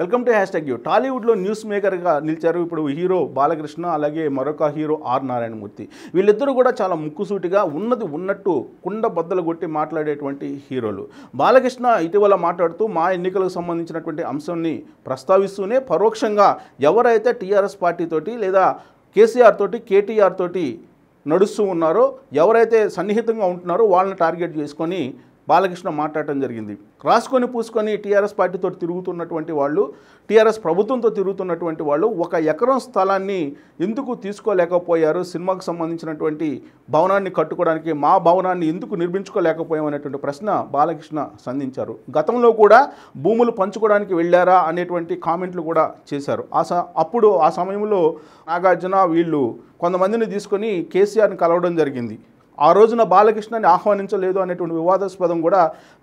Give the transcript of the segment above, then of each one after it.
welcome to hashtag you టాలీవుడ్లో news మేకర్గా నిలిచారు ఇప్పుడు హీరో బాలకృష్ణ అలాగే మరొక హీరో ఆర్ నారాయణమూర్తి వీళ్ళిద్దరూ కూడా చాలా ముక్కుసూటిగా ఉన్నది ఉన్నట్టు కుండ బద్దలు కొట్టి మాట్లాడేటువంటి హీరోలు బాలకృష్ణ ఇటీవల మాట్లాడుతూ మా ఎన్నికలకు సంబంధించినటువంటి అంశాన్ని ప్రస్తావిస్తూనే పరోక్షంగా ఎవరైతే టీఆర్ఎస్ పార్టీతోటి లేదా కేసీఆర్ తోటి కేటీఆర్ తోటి నడుస్తూ ఉన్నారో ఎవరైతే సన్నిహితంగా ఉంటున్నారో వాళ్ళని టార్గెట్ చేసుకొని బాలకృష్ణ మాట్లాడటం జరిగింది రాసుకొని పూసుకొని టీఆర్ఎస్ పార్టీతో తిరుగుతున్నటువంటి వాళ్ళు టీఆర్ఎస్ ప్రభుత్వంతో తిరుగుతున్నటువంటి వాళ్ళు ఒక ఎకరం స్థలాన్ని ఎందుకు తీసుకోలేకపోయారు సినిమాకు సంబంధించినటువంటి భవనాన్ని కట్టుకోవడానికి మా భవనాన్ని ఎందుకు నిర్మించుకోలేకపోయామనేటువంటి ప్రశ్న బాలకృష్ణ సంధించారు గతంలో కూడా భూములు పంచుకోవడానికి వెళ్ళారా అనేటువంటి కామెంట్లు కూడా చేశారు ఆ అప్పుడు ఆ సమయంలో నాగార్జున వీళ్ళు కొంతమందిని తీసుకొని కేసీఆర్ని కలవడం జరిగింది ఆ రోజున బాలకృష్ణని ఆహ్వానించలేదు అనేటువంటి వివాదాస్పదం కూడా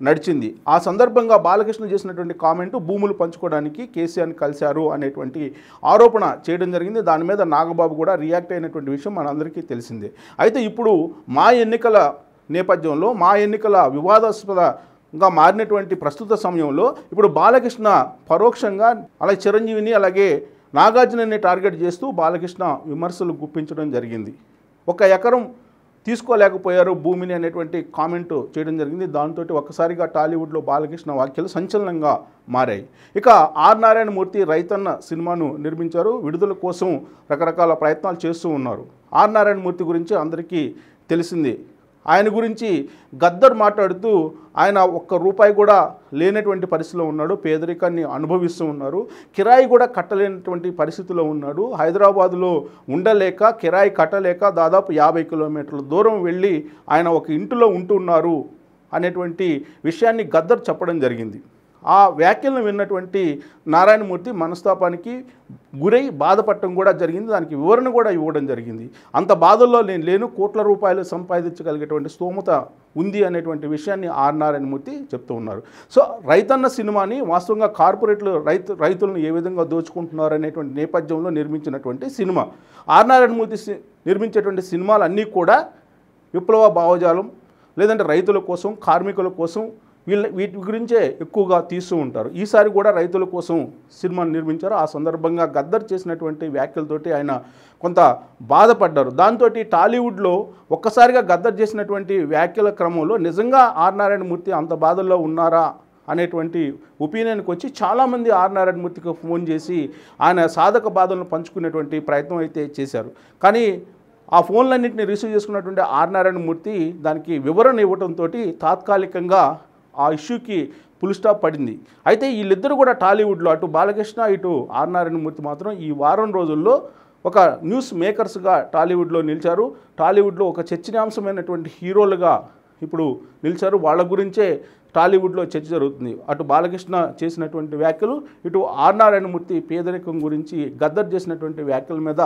నడిచింది ఆ సందర్భంగా బాలకృష్ణ చేసినటువంటి కామెంటు భూములు పంచుకోవడానికి కేసీఆర్ని కలిశారు అనేటువంటి ఆరోపణ చేయడం జరిగింది దాని మీద నాగబాబు కూడా రియాక్ట్ అయినటువంటి విషయం మనందరికీ తెలిసిందే అయితే ఇప్పుడు మా ఎన్నికల నేపథ్యంలో మా ఎన్నికల వివాదాస్పద ఇంకా మారినటువంటి ప్రస్తుత సమయంలో ఇప్పుడు బాలకృష్ణ పరోక్షంగా అలాగే చిరంజీవిని అలాగే నాగార్జునని టార్గెట్ చేస్తూ బాలకృష్ణ విమర్శలు గుప్పించడం జరిగింది ఒక ఎకరం తీసుకోలేకపోయారు భూమిని అనేటువంటి కామెంట్ చేయడం జరిగింది దాంతో ఒక్కసారిగా టాలీవుడ్లో బాలకృష్ణ వ్యాఖ్యలు సంచలనంగా మారాయి ఇక ఆర్ నారాయణమూర్తి రైతన్న సినిమాను నిర్మించారు విడుదల కోసం రకరకాల ప్రయత్నాలు చేస్తూ ఉన్నారు ఆర్ నారాయణమూర్తి గురించి అందరికీ తెలిసింది ఆయన గురించి గద్దర్ మాట్లాడుతూ ఆయన ఒక్క రూపాయి కూడా లేనటువంటి పరిస్థితిలో ఉన్నాడు పేదరికాన్ని అనుభవిస్తూ ఉన్నారు కిరాయి కూడా కట్టలేనటువంటి పరిస్థితిలో ఉన్నాడు హైదరాబాదులో ఉండలేక కిరాయి కట్టలేక దాదాపు యాభై కిలోమీటర్ల దూరం వెళ్ళి ఆయన ఒక ఇంటిలో ఉంటున్నారు అనేటువంటి విషయాన్ని గద్దర్ చెప్పడం జరిగింది ఆ వ్యాఖ్యలను విన్నటువంటి నారాయణమూర్తి మనస్తాపానికి గురై బాధపడటం కూడా జరిగింది దానికి వివరణ కూడా ఇవ్వడం జరిగింది అంత బాధల్లో నేను లేను కోట్ల రూపాయలు సంపాదించగలిగేటువంటి స్తోమత ఉంది అనేటువంటి విషయాన్ని ఆర్ నారాయణమూర్తి చెప్తూ ఉన్నారు సో రైతన్న సినిమాని వాస్తవంగా కార్పొరేట్లు రైతు రైతులను ఏ విధంగా దోచుకుంటున్నారు అనేటువంటి నేపథ్యంలో నిర్మించినటువంటి సినిమా ఆర్ నారాయణమూర్తి నిర్మించేటువంటి సినిమాలన్నీ కూడా విప్లవ భావజాలం లేదంటే రైతుల కోసం కార్మికుల కోసం వీళ్ళ వీటి గురించే ఎక్కువగా తీస్తూ ఉంటారు ఈసారి కూడా రైతుల కోసం సినిమాను నిర్మించారు ఆ సందర్భంగా గద్దర్ చేసినటువంటి వ్యాఖ్యలతోటి ఆయన కొంత బాధపడ్డారు దాంతో టాలీవుడ్లో ఒక్కసారిగా గద్దర్ చేసినటువంటి వ్యాఖ్యల క్రమంలో నిజంగా ఆర్ నారాయణమూర్తి అంత బాధల్లో ఉన్నారా అనేటువంటి ఒపీనియన్కి వచ్చి చాలామంది ఆర్ నారాయణమూర్తికి ఫోన్ చేసి ఆయన సాధక బాధలను పంచుకునేటువంటి ప్రయత్నం అయితే చేశారు కానీ ఆ ఫోన్లన్నింటినీ రిసీవ్ చేసుకున్నటువంటి ఆర్ నారాయణమూర్తి దానికి వివరణ ఇవ్వడంతో తాత్కాలికంగా ఆ ఇష్యూకి ఫుల్ స్టాప్ పడింది అయితే వీళ్ళిద్దరూ కూడా టాలీవుడ్లో అటు బాలకృష్ణ ఇటు ఆర్ నారాయణమూర్తి మాత్రం ఈ వారం రోజుల్లో ఒక న్యూస్ మేకర్స్గా టాలీవుడ్లో నిలిచారు టాలీవుడ్లో ఒక చర్చనీయాంశమైనటువంటి హీరోలుగా ఇప్పుడు నిలిచారు వాళ్ళ గురించే టాలీవుడ్లో చర్చ జరుగుతుంది అటు బాలకృష్ణ చేసినటువంటి వ్యాఖ్యలు ఇటు ఆర్ నారాయణమూర్తి పేదరికం గురించి గద్దర్ చేసినటువంటి వ్యాఖ్యల మీద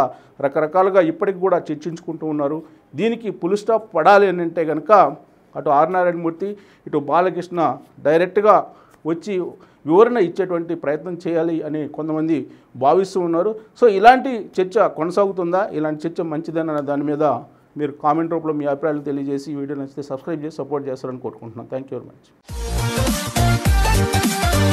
రకరకాలుగా ఇప్పటికి కూడా చర్చించుకుంటూ ఉన్నారు దీనికి పులిస్టాప్ పడాలి అని అంటే కనుక అటు ఆర్నారాయణమూర్తి ఇటు బాలకృష్ణ డైరెక్ట్గా వచ్చి వివరణ ఇచ్చేటువంటి ప్రయత్నం చేయాలి అని కొంతమంది భావిస్తూ ఉన్నారు సో ఇలాంటి చర్చ కొనసాగుతుందా ఇలాంటి చర్చ మంచిదన్న దాని మీద మీరు కామెంట్ రూపంలో మీ అభిప్రాయాలు తెలియజేసి వీడియో నచ్చితే సబ్స్క్రైబ్ చేసి సపోర్ట్ చేస్తారని కోరుకుంటున్నాను థ్యాంక్ యూ వెరీ మచ్